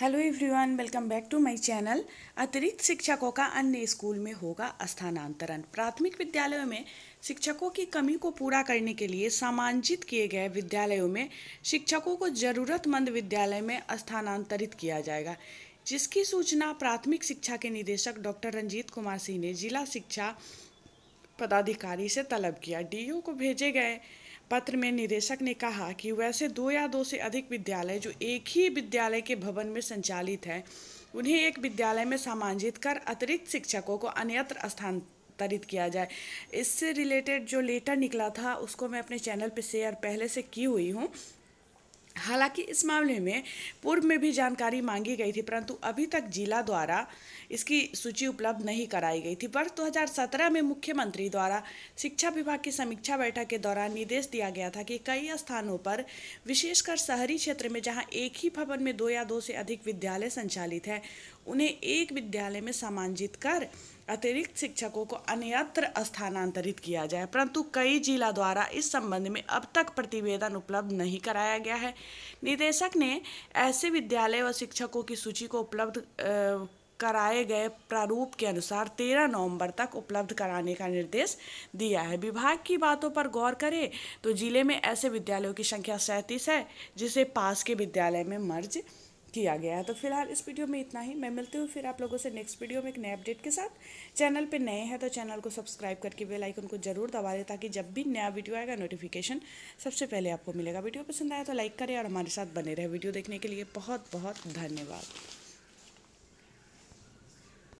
hello everyone welcome back to my channel अतिरिक्त शिक्षकों का अन्य स्कूल में होगा स्थानांतरण प्राथमिक विद्यालयों में शिक्षकों की कमी को पूरा करने के लिए सामांजित किए गए विद्यालयों में शिक्षकों को जरूरतमंद विद्यालय में स्थानांतरित किया जाएगा जिसकी सूचना प्राथमिक शिक्षा के निदेशक डॉक्टर रंजीत कुमार सिंह ने जिला शिक्षा पदाधिकारी से तलब किया डीयू को भेजे गए पत्र में निदेशक ने कहा कि वैसे दो या दो से अधिक विद्यालय जो एक ही विद्यालय के भवन में संचालित हैं उन्हें एक विद्यालय में सामाजित कर अतिरिक्त शिक्षकों को अन्यत्र स्थान किया जाए इससे रिलेटेड जो लेटर निकला था उसको मैं अपने चैनल पर शेयर पहले से की हुई हूँ हालांकि इस मामले में पूर्व में भी जानकारी मांगी गई थी परंतु अभी तक जिला द्वारा इसकी सूची उपलब्ध नहीं कराई गई थी वर्ष 2017 में मुख्यमंत्री द्वारा शिक्षा विभाग की समीक्षा बैठक के दौरान निर्देश दिया गया था कि कई स्थानों पर विशेषकर शहरी क्षेत्र में जहां एक ही भवन में दो या दो से अधिक विद्यालय संचालित हैं उन्हें एक विद्यालय में समांजित कर अतिरिक्त शिक्षकों को अन्यत्र स्थानांतरित किया जाए परंतु कई जिला द्वारा इस संबंध में अब तक प्रतिवेदन उपलब्ध नहीं कराया गया है निदेशक ने ऐसे विद्यालय व शिक्षकों की सूची को उपलब्ध कराए गए प्रारूप के अनुसार 13 नवंबर तक उपलब्ध कराने का निर्देश दिया है विभाग की बातों पर गौर करें तो जिले में ऐसे विद्यालयों की संख्या सैंतीस है जिसे पास के विद्यालय में मर्ज किया गया है तो फिलहाल इस वीडियो में इतना ही मैं मिलती हूँ फिर आप लोगों से नेक्स्ट वीडियो में एक नए अपडेट के साथ चैनल पर नए हैं तो चैनल को सब्सक्राइब करके बेल आइकन को जरूर दबा दें ताकि जब भी नया वीडियो आएगा नोटिफिकेशन सबसे पहले आपको मिलेगा वीडियो पसंद आया तो लाइक करें और हमारे साथ बने रहे वीडियो देखने के लिए बहुत बहुत धन्यवाद